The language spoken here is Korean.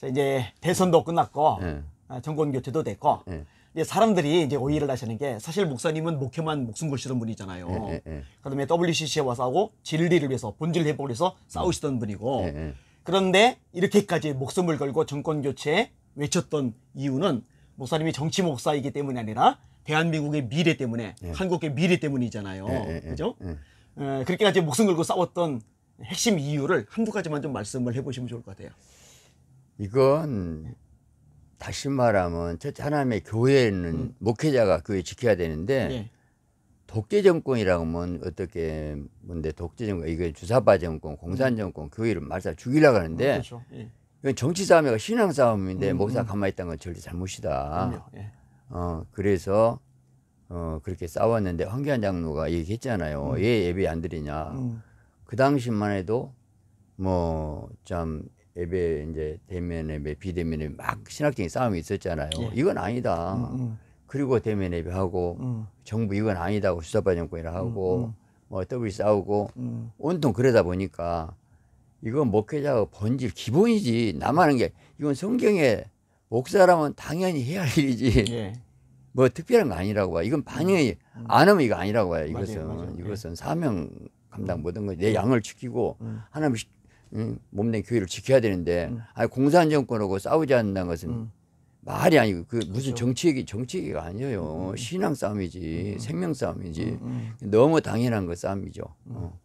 자, 이제 대선도 끝났고 네. 정권 교체도 됐고 네. 이제 사람들이 이제 오해를 하시는 게 사실 목사님은 목회만 목숨 걸시던 분이잖아요. 네, 네, 그다음에 WCC에 와서 하고 진리를 위해서 본질 회복을 위해서 음. 싸우시던 분이고 그런데 이렇게까지 목숨을 걸고 정권 교체 외쳤던 이유는 목사님이 정치 목사이기 때문이 아니라 대한민국의 미래 때문에 한국의 미래 때문이잖아요. 그죠? 에, 어, 그렇게까지 목숨 걸고 싸웠던 핵심 이유를 한두 가지만 좀 말씀을 해보시면 좋을 것 같아요. 이건 다시 말하면 첫 하나님의 교회는 에있 음. 목회자가 교회 지켜야 되는데 예. 독재 정권이라고 하면 어떻게 뭔데 독재 정권 이게 주사파 정권, 공산 음. 정권, 음. 그 교회를 말살 죽이려고 하는데 음, 그렇죠. 예. 이건 정치 싸움이가 신앙 싸움인데 음, 목사 음. 가만히 있다는 건 절대 잘못이다. 예. 어 그래서 어 그렇게 싸웠는데 황교안 장로가 얘기했잖아요. 예 예배 안 드리냐. 그 당시만 해도 뭐참 예배 이제 대면 예배 비대면 예배 막 신학적인 싸움이 있었잖아요. 예. 이건 아니다. 음, 음. 그리고 대면 예배하고 음. 정부 이건 아니다고 수사파 정권이라 하고 음, 음. 뭐 더블 싸우고 음. 온통 그러다 보니까 이건 목회자가 본질 기본이지 남하는 게 이건 성경에 목사라면 당연히 해야 할 일이지. 예. 뭐 특별한 거 아니라고 봐. 이건 반영이 안 하면 이거 아니라고 봐요. 이것은 맞아요, 맞아요. 예. 이것은 사명 감당 모든 거 내 양을 지키고 하나님 음, 몸된 교회를 지켜야 되는데 아니 공산 정권하고 싸우지 않는다는 것은 말이 아니고 그 무슨 그렇죠. 정치 얘기 정치 얘기가 아니에요 신앙 싸움이지 생명 싸움이지 너무 당연한 거 싸움이죠. 어.